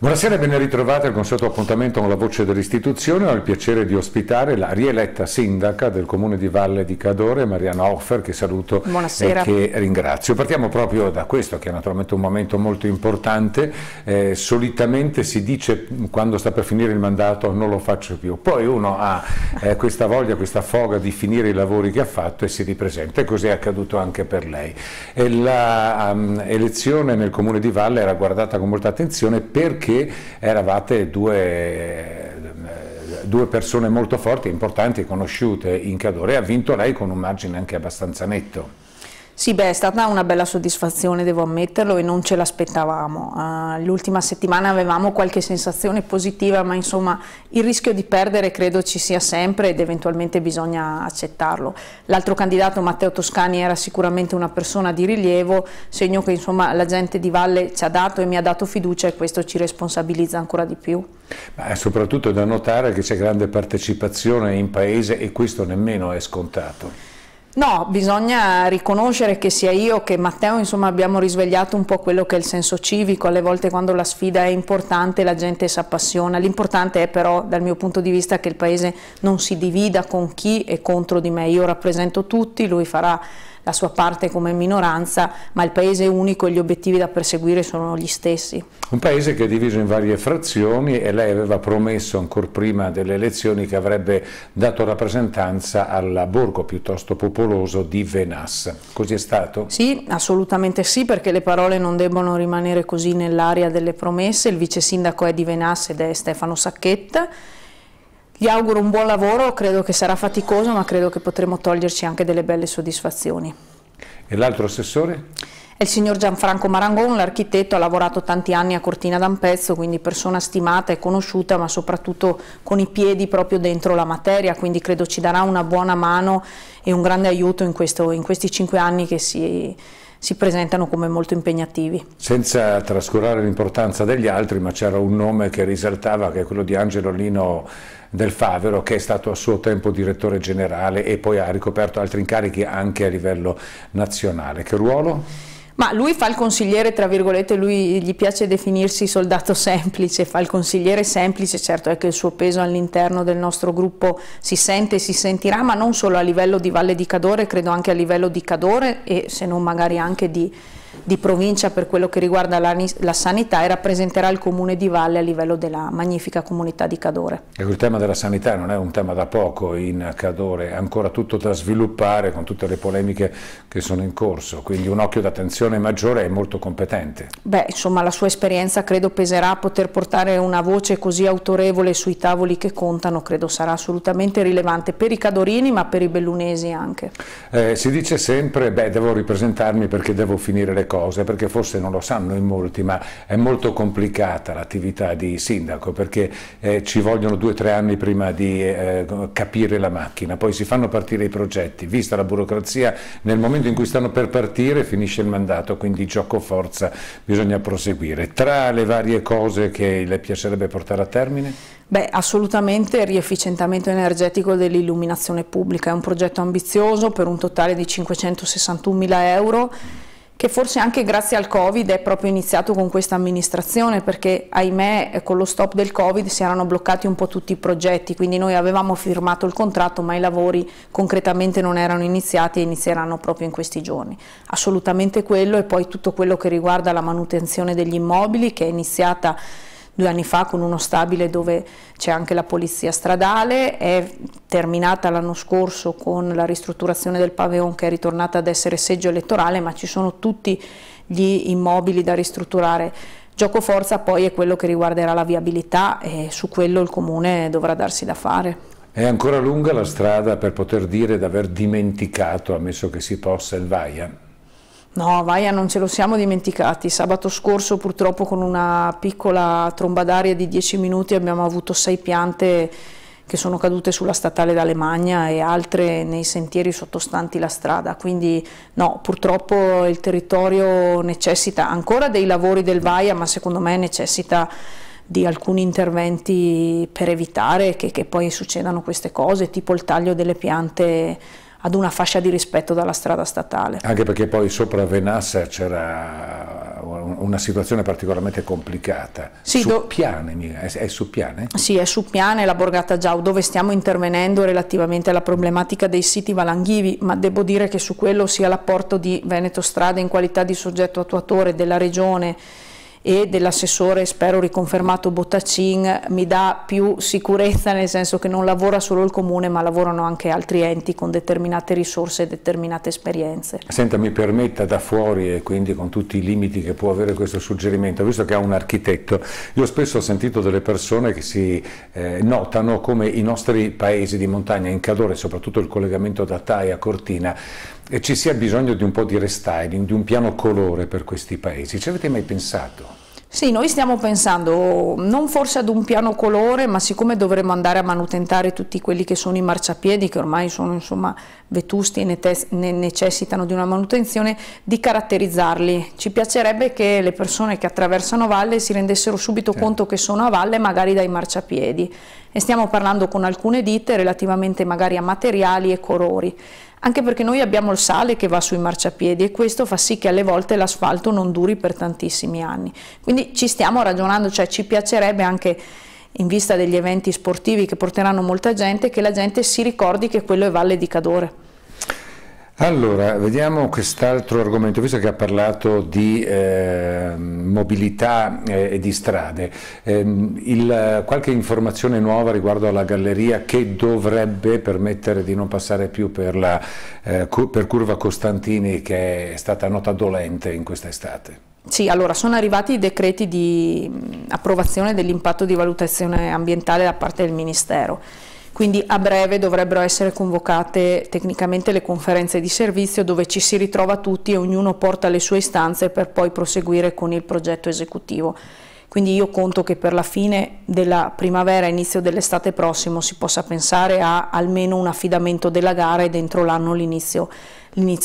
Buonasera e ben ritrovati al consueto appuntamento con la voce dell'istituzione. Ho il piacere di ospitare la rieletta sindaca del comune di Valle di Cadore, Mariana Hoffer, che saluto Buonasera. e che ringrazio. Partiamo proprio da questo, che è naturalmente un momento molto importante. Eh, solitamente si dice quando sta per finire il mandato non lo faccio più. Poi uno ha eh, questa voglia, questa foga di finire i lavori che ha fatto e si ripresenta. E così è accaduto anche per lei. L'elezione ehm, um, nel comune di Valle era guardata con molta attenzione perché perché eravate due due persone molto forti, importanti, conosciute in Cadore e ha vinto lei con un margine anche abbastanza netto. Sì, beh, è stata una bella soddisfazione, devo ammetterlo, e non ce l'aspettavamo. Uh, l'ultima settimana avevamo qualche sensazione positiva, ma insomma il rischio di perdere credo ci sia sempre ed eventualmente bisogna accettarlo. L'altro candidato, Matteo Toscani, era sicuramente una persona di rilievo, segno che insomma la gente di Valle ci ha dato e mi ha dato fiducia e questo ci responsabilizza ancora di più. Ma è eh, soprattutto da notare che c'è grande partecipazione in paese e questo nemmeno è scontato. No, bisogna riconoscere che sia io che Matteo insomma, abbiamo risvegliato un po' quello che è il senso civico, alle volte quando la sfida è importante la gente si appassiona, l'importante è però dal mio punto di vista che il Paese non si divida con chi è contro di me, io rappresento tutti, lui farà la sua parte come minoranza, ma il paese è unico e gli obiettivi da perseguire sono gli stessi. Un paese che è diviso in varie frazioni e lei aveva promesso ancora prima delle elezioni che avrebbe dato rappresentanza al Borgo piuttosto popolare pericoloso di Venas. Così è stato? Sì, assolutamente sì, perché le parole non debbono rimanere così nell'area delle promesse. Il vice sindaco è di Venas ed è Stefano Sacchetta. Gli auguro un buon lavoro, credo che sarà faticoso, ma credo che potremo toglierci anche delle belle soddisfazioni. E l'altro assessore? È il signor Gianfranco Marangon, l'architetto, ha lavorato tanti anni a Cortina d'Ampezzo, quindi persona stimata e conosciuta, ma soprattutto con i piedi proprio dentro la materia, quindi credo ci darà una buona mano e un grande aiuto in, questo, in questi cinque anni che si si presentano come molto impegnativi. Senza trascurare l'importanza degli altri, ma c'era un nome che risaltava, che è quello di Angelo Lino del Favero, che è stato a suo tempo direttore generale e poi ha ricoperto altri incarichi anche a livello nazionale. Che ruolo? Ma lui fa il consigliere, tra virgolette, lui gli piace definirsi soldato semplice, fa il consigliere semplice, certo è che il suo peso all'interno del nostro gruppo si sente e si sentirà, ma non solo a livello di Valle di Cadore, credo anche a livello di Cadore e se non magari anche di, di provincia per quello che riguarda la, la, sanità e rappresenterà il comune di Valle a livello della magnifica comunità di Cadore. Ecco, il tema della sanità non è un tema da poco in Cadore, è ancora tutto da sviluppare con tutte le polemiche che sono in corso, quindi un occhio d'attenzione maggiore e molto competente. Beh, insomma la sua esperienza credo peserà poter portare una voce così autorevole sui tavoli che contano, credo sarà assolutamente rilevante per i cadorini ma per i bellunesi anche. Eh, si dice sempre, beh devo ripresentarmi perché devo finire le cose cose perché forse non lo sanno in molti, ma è molto complicata l'attività di sindaco perché eh, ci vogliono due o tre anni prima di eh, capire la macchina, poi si fanno partire i progetti, vista la burocrazia nel momento in cui stanno per partire finisce il mandato, quindi gioco forza, bisogna proseguire. Tra le varie cose che le piacerebbe portare a termine? Beh, assolutamente il riefficientamento energetico dell'illuminazione pubblica, è un progetto ambizioso per un totale di 561 mila euro che forse anche grazie al Covid è proprio iniziato con questa amministrazione perché ahimè con lo stop del Covid si erano bloccati un po' tutti i progetti, quindi noi avevamo firmato il contratto ma i lavori concretamente non erano iniziati e inizieranno proprio in questi giorni. Assolutamente quello e poi tutto quello che riguarda la manutenzione degli immobili che è iniziata due anni fa con uno stabile dove c'è anche la polizia stradale, è terminata l'anno scorso con la ristrutturazione del pavillon che è ritornata ad essere seggio elettorale, ma ci sono tutti gli immobili da ristrutturare. Gioco forza poi è quello che riguarderà la viabilità e su quello il comune dovrà darsi da fare. È ancora lunga la strada per poter dire di aver dimenticato, ammesso che si possa, il Vaian? No, Vaia non ce lo siamo dimenticati. Sabato scorso purtroppo con una piccola tromba d'aria di 10 minuti abbiamo avuto sei piante che sono cadute sulla statale d'Alemagna e altre nei sentieri sottostanti la strada, quindi no, purtroppo il territorio necessita ancora dei lavori del Vaia, ma secondo me necessita di alcuni interventi per evitare che, che poi succedano queste cose, tipo il taglio delle piante ad una fascia di rispetto dalla strada statale. Anche perché poi sopra Venassa c'era una situazione particolarmente complicata. Sì, su piane, è, su piane? Sì, è su piane la Borgata Giau, dove stiamo intervenendo relativamente alla problematica dei siti valanghivi, ma devo dire che su quello sia l'apporto di Veneto Strada in qualità di soggetto attuatore della Regione e dell'assessore, spero riconfermato Bottacin mi dà più sicurezza nel senso che non lavora solo il comune ma lavorano anche altri enti con determinate risorse e determinate esperienze. Senta, mi permetta da fuori e quindi con tutti i limiti che può avere questo suggerimento, visto che ha un architetto, io spesso ho sentito delle persone che si eh, notano come i nostri paesi di montagna in calore, soprattutto il collegamento da Tai a Cortina, eh, ci sia bisogno di un po' di restyling, di un piano colore per questi paesi. Ci avete mai pensato? Sì, noi stiamo pensando non forse ad un piano colore, ma siccome dovremmo andare a manutentare tutti quelli che sono i marciapiedi, che ormai sono insomma, vetusti e ne necessitano di una manutenzione, di caratterizzarli. Ci piacerebbe che le persone che attraversano valle si rendessero subito certo. conto che sono a valle, magari dai marciapiedi. E stiamo parlando con alcune ditte relativamente magari a materiali e colori anche perché noi abbiamo il sale che va sui marciapiedi e questo fa sì che alle volte l'asfalto non duri per tantissimi anni. Quindi ci stiamo ragionando, cioè ci piacerebbe anche in vista degli eventi sportivi che porteranno molta gente, che la gente si ricordi che quello è Valle di Cadore. Allora, vediamo quest'altro argomento, visto che ha parlato di eh, mobilità eh, e di strade, eh, il, qualche informazione nuova riguardo alla galleria che dovrebbe permettere di non passare più per, la, eh, per Curva Costantini che è stata nota dolente in questa estate? Sì, allora sono arrivati i decreti di mm, approvazione dell'impatto di valutazione ambientale da parte del Ministero quindi a breve dovrebbero essere convocate tecnicamente le conferenze di servizio dove ci si ritrova tutti e ognuno porta le sue istanze per poi proseguire con il progetto esecutivo. Quindi io conto che per la fine della primavera, inizio dell'estate prossimo si possa pensare a almeno un affidamento della gara e dentro l'anno l'inizio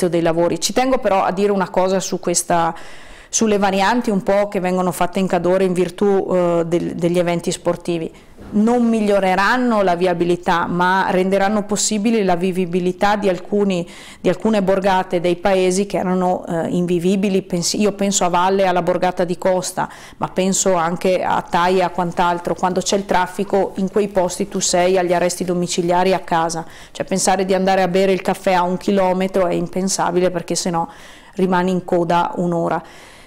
dei lavori. Ci tengo però a dire una cosa su questa sulle varianti un po' che vengono fatte in cadore in virtù eh, del, degli eventi sportivi. Non miglioreranno la viabilità ma renderanno possibile la vivibilità di, alcuni, di alcune borgate dei paesi che erano eh, invivibili, io penso a Valle alla borgata di Costa ma penso anche a Taia e a quant'altro, quando c'è il traffico in quei posti tu sei agli arresti domiciliari a casa, cioè pensare di andare a bere il caffè a un chilometro è impensabile perché sennò rimani in coda un'ora.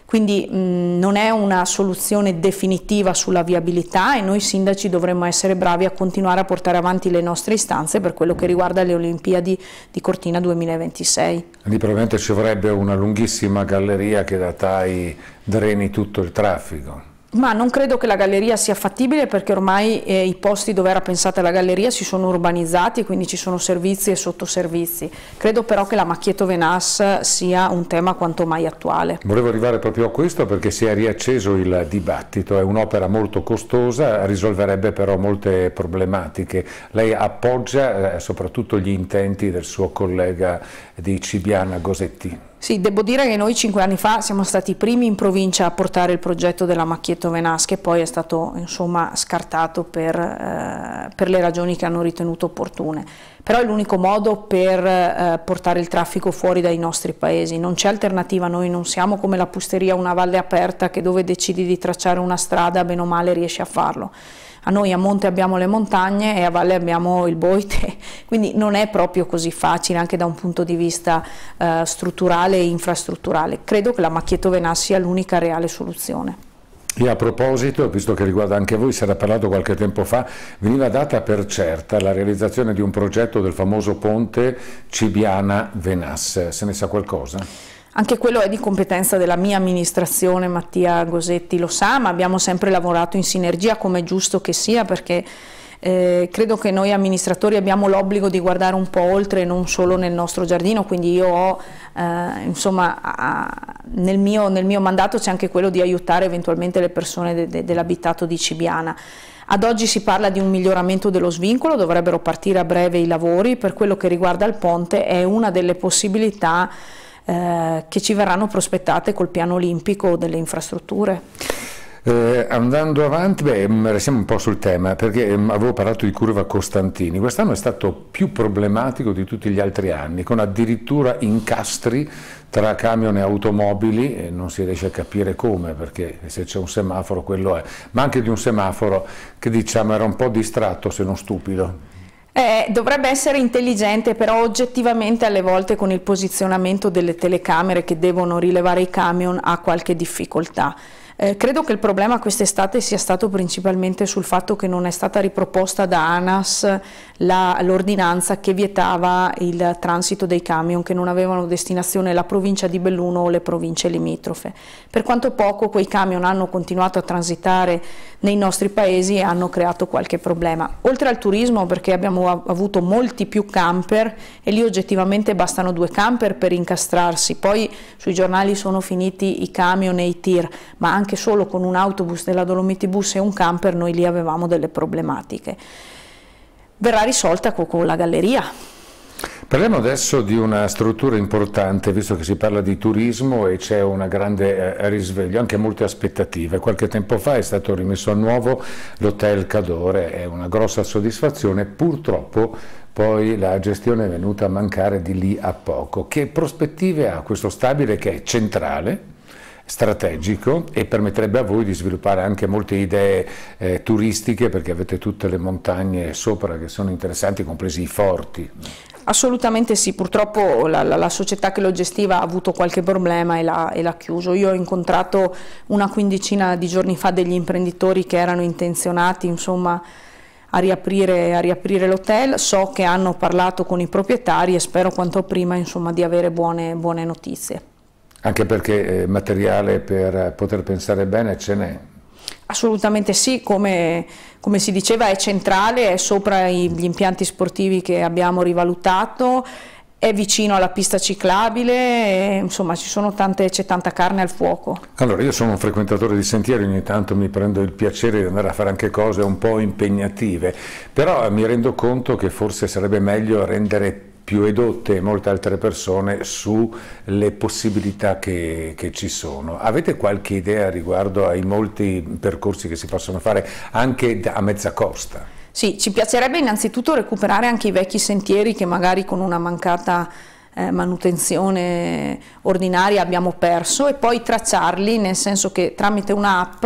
Quindi mh, non è una soluzione definitiva sulla viabilità e noi sindaci dovremmo essere bravi a continuare a portare avanti le nostre istanze per quello che riguarda le Olimpiadi di Cortina 2026. Quindi probabilmente ci vorrebbe una lunghissima galleria che da Tai dreni tutto il traffico. Ma non credo che la galleria sia fattibile perché ormai eh, i posti dove era pensata la galleria si sono urbanizzati, quindi ci sono servizi e sottoservizi. Credo però che la Macchietto Venas sia un tema quanto mai attuale. Volevo arrivare proprio a questo perché si è riacceso il dibattito, è un'opera molto costosa, risolverebbe però molte problematiche. Lei appoggia eh, soprattutto gli intenti del suo collega di Cibiana Gosetti. Sì, devo dire che noi cinque anni fa siamo stati i primi in provincia a portare il progetto della Macchietto Venas che poi è stato insomma, scartato per, eh, per, le ragioni che hanno ritenuto opportune. Però è l'unico modo per eh, portare il traffico fuori dai nostri paesi, non c'è alternativa, noi non siamo come la pusteria una valle aperta che dove decidi di tracciare una strada bene o male riesci a farlo. A noi a monte abbiamo le montagne e a valle abbiamo il Boite, quindi non è proprio così facile anche da un punto di vista eh, strutturale e infrastrutturale. Credo che la Macchietto Venassi sia l'unica reale soluzione. E a proposito, visto che riguarda anche voi, se ne era parlato qualche tempo fa, veniva data per certa la realizzazione di un progetto del famoso ponte cibiana venasse Se ne sa qualcosa? Anche quello è di competenza della mia amministrazione, Mattia Gosetti lo sa, ma abbiamo sempre lavorato in sinergia come è giusto che sia perché eh, credo che noi amministratori abbiamo l'obbligo di guardare un po' oltre non solo nel nostro giardino, quindi io ho, eh, insomma, a, nel, mio, nel, mio, mandato c'è anche quello di aiutare eventualmente le persone de, de, dell'abitato di Cibiana. Ad oggi si parla di un miglioramento dello svincolo, dovrebbero partire a breve i lavori, per quello che riguarda il ponte è una delle possibilità eh, che ci verranno prospettate col piano olimpico delle infrastrutture? Eh, andando avanti, beh, mm, restiamo un po' sul tema, perché mm, avevo parlato di curva Costantini. Quest'anno è stato più problematico di tutti gli altri anni, con addirittura incastri tra camion e automobili, e non si riesce a capire come, perché se c'è un semaforo quello è, ma anche di un semaforo che diciamo era un po' distratto se non stupido. Eh, dovrebbe essere intelligente, però oggettivamente alle volte con il posizionamento delle telecamere che devono rilevare i camion ha qualche difficoltà. Eh, credo che il problema quest'estate sia stato principalmente sul fatto che non è stata riproposta da ANAS l'ordinanza che vietava il transito dei camion che non avevano destinazione la provincia di Belluno o le province limitrofe. Per quanto poco quei camion hanno continuato a transitare nei nostri paesi e hanno creato qualche problema. Oltre al turismo perché abbiamo avuto molti più camper e lì oggettivamente bastano due camper per incastrarsi, poi sui giornali sono finiti i camion e i tir, ma anche anche solo con un autobus della Dolomiti Bus e un camper noi lì avevamo delle problematiche. Verrà risolta con la galleria, Parliamo adesso di una struttura importante, visto che si parla di turismo e c'è una grande eh, risveglio, anche molte aspettative. Qualche tempo fa è stato rimesso a nuovo l'Hotel Cadore, è una grossa soddisfazione, purtroppo poi la gestione è venuta a mancare di lì a poco. Che prospettive ha questo stabile che è centrale? strategico e permetterebbe a voi di sviluppare anche molte idee eh, turistiche perché avete tutte le montagne sopra che sono interessanti, compresi i forti. Assolutamente sì, purtroppo la, la, la, società che lo gestiva ha avuto qualche problema e l'ha, chiuso. Io ho incontrato una quindicina di giorni fa degli imprenditori che erano intenzionati insomma, a, riaprire, riaprire l'hotel, so che hanno parlato con i proprietari e spero quanto prima insomma, di avere buone, buone notizie anche perché eh, materiale per poter pensare bene ce n'è. Assolutamente sì, come, come, si diceva è centrale, è sopra gli impianti sportivi che abbiamo rivalutato, è vicino alla pista ciclabile, e, insomma c'è tanta carne al fuoco. Allora io sono un frequentatore di sentieri, ogni tanto mi prendo il piacere di andare a fare anche cose un po' impegnative, però mi rendo conto che forse sarebbe meglio rendere più Pioedotte e molte altre persone sulle possibilità che, che, ci sono. Avete qualche idea riguardo ai molti percorsi che si possono fare anche a mezza costa? Sì, ci piacerebbe innanzitutto recuperare anche i vecchi sentieri che magari con una mancata eh, manutenzione ordinaria abbiamo perso e poi tracciarli nel senso che tramite un'app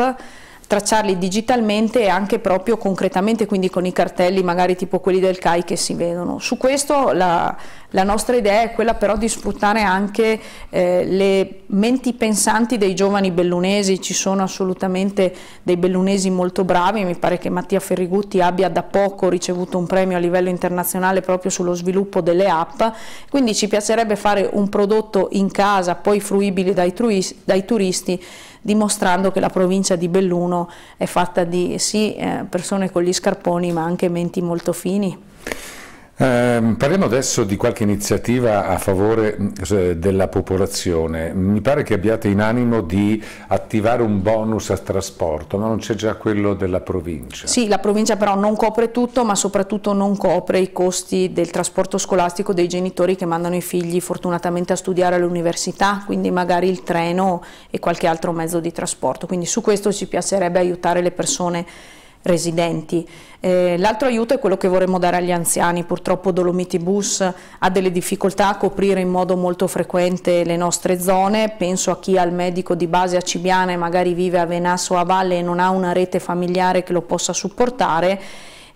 tracciarli digitalmente e anche proprio concretamente, quindi con i cartelli magari tipo quelli del CAI che si vedono. Su questo la, la nostra idea è quella però di sfruttare anche eh, le menti pensanti dei giovani bellunesi, ci sono assolutamente dei bellunesi molto bravi, mi pare che Mattia Ferrigutti abbia da poco ricevuto un premio a livello internazionale proprio sullo sviluppo delle app, quindi ci piacerebbe fare un prodotto in casa poi fruibile dai, dai turisti dimostrando che la provincia di Belluno è fatta di sì eh, persone con gli scarponi ma anche menti molto fini. Ehm, parliamo adesso di qualche iniziativa a favore eh, della popolazione. Mi pare che abbiate in animo di attivare un bonus a trasporto, ma non c'è già quello della provincia. Sì, la provincia però non copre tutto, ma soprattutto non copre i costi del trasporto scolastico dei genitori che mandano i figli fortunatamente a studiare all'università, quindi magari il treno e qualche altro mezzo di trasporto. Quindi su questo ci piacerebbe aiutare le persone residenti. Eh, l'altro aiuto è quello che vorremmo dare agli anziani, purtroppo Dolomiti Bus ha delle difficoltà a coprire in modo molto frequente le nostre zone, penso a chi ha il medico di base a Cibiana e magari vive a Venasso o a Valle e non ha una rete familiare che lo possa supportare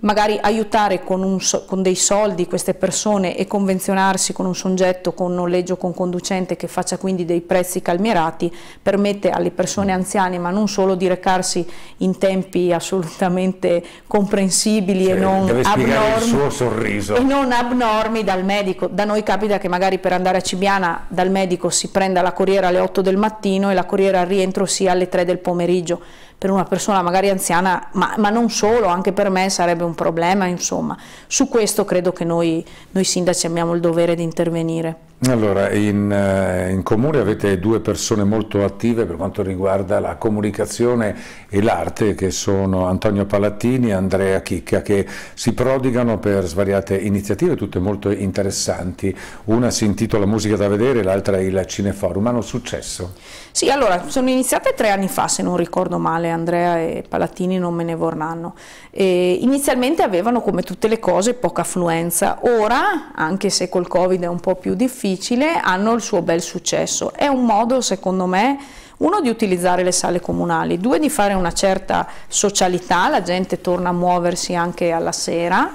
magari aiutare con, un, con, dei soldi queste persone e convenzionarsi con un soggetto con noleggio con conducente che faccia quindi dei prezzi calmierati permette alle persone anziane ma non solo di recarsi in tempi assolutamente comprensibili cioè, e, non abnormi, e non abnormi dal medico. Da noi capita che magari per andare a Cibiana dal medico si prenda la corriera alle 8 del mattino e la corriera al rientro sia alle 3 del pomeriggio per una persona magari anziana, ma, ma, non solo, anche per me sarebbe un problema, insomma. Su questo credo che noi, noi sindaci abbiamo il dovere di intervenire. Allora, in, eh, in, comune avete due persone molto attive per quanto riguarda la comunicazione e l'arte, che sono Antonio Palattini e Andrea Chicca, che si prodigano per svariate iniziative, tutte molto interessanti. Una si intitola Musica da vedere, l'altra il Cineforum. Hanno successo? Sì, allora, sono iniziate tre anni fa, se non ricordo male, Andrea e Palattini non me ne vorranno. E inizialmente avevano, come tutte le cose, poca affluenza. Ora, anche se col Covid è un po' più difficile, difficile hanno il suo bel successo. È un modo, secondo me, uno di utilizzare le sale comunali, due di fare una certa socialità, la gente torna a muoversi anche alla sera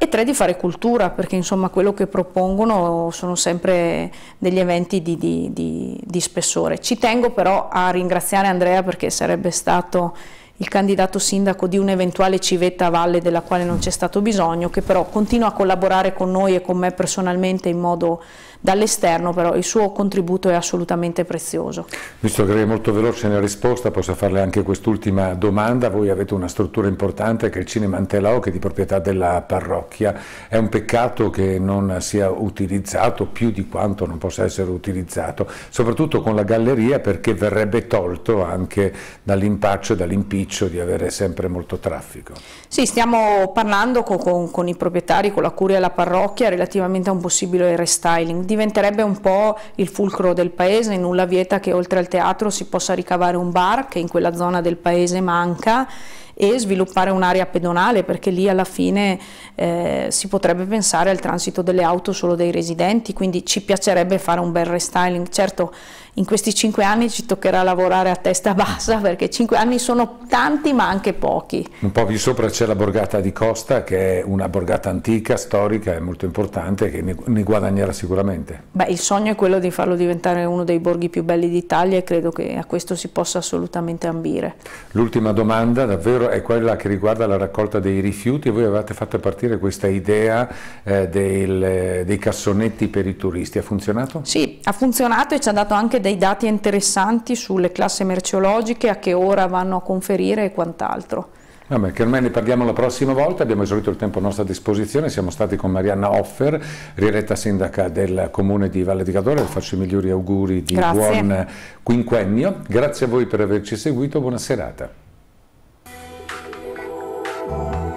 e tre di fare cultura, perché insomma quello che propongono sono sempre degli eventi di, di, di, di spessore. Ci tengo però a ringraziare Andrea perché sarebbe stato il candidato sindaco di un'eventuale civetta a valle della quale non c'è stato bisogno, che però continua a collaborare con noi e con me personalmente in modo Dall'esterno però il suo contributo è assolutamente prezioso. Visto che lei è molto veloce nella risposta, posso farle anche quest'ultima domanda. Voi avete una struttura importante che è il Cinema Antelao, che è di proprietà della parrocchia. È un peccato che non sia utilizzato più di quanto non possa essere utilizzato, soprattutto con la galleria perché verrebbe tolto anche dall'impaccio e dall'impiccio di avere sempre molto traffico. Sì, stiamo parlando con, con, con i proprietari, con la curia della parrocchia relativamente a un possibile restyling diventerebbe un po' il fulcro del paese, nulla vieta che oltre al teatro si possa ricavare un bar che in quella zona del paese manca e sviluppare un'area pedonale perché lì alla fine eh, si potrebbe pensare al transito delle auto solo dei residenti, quindi ci piacerebbe fare un bel restyling. Certo in questi cinque anni ci toccherà lavorare a testa bassa perché cinque anni sono tanti ma anche pochi. Un po' più sopra c'è la borgata di Costa che è una borgata antica, storica e molto importante che ne guadagnerà sicuramente. Beh, il sogno è quello di farlo diventare uno dei borghi più belli d'Italia e credo che a questo si possa assolutamente ambire. L'ultima domanda davvero è quella che riguarda la raccolta dei rifiuti. Voi avete fatto partire questa idea eh, del, eh, dei cassonetti per i turisti, ha funzionato? Sì, ha funzionato e ci ha dato anche dei dei dati interessanti sulle classi merceologiche, a che ora vanno a conferire e quant'altro. Vabbè, ormai ne parliamo la prossima volta, abbiamo esaurito il tempo a nostra disposizione, siamo stati con Marianna Offer, rieletta sindaca del comune di Valle di Cadore, le faccio i migliori auguri di Grazie. buon quinquennio, grazie a voi per averci seguito, buona serata.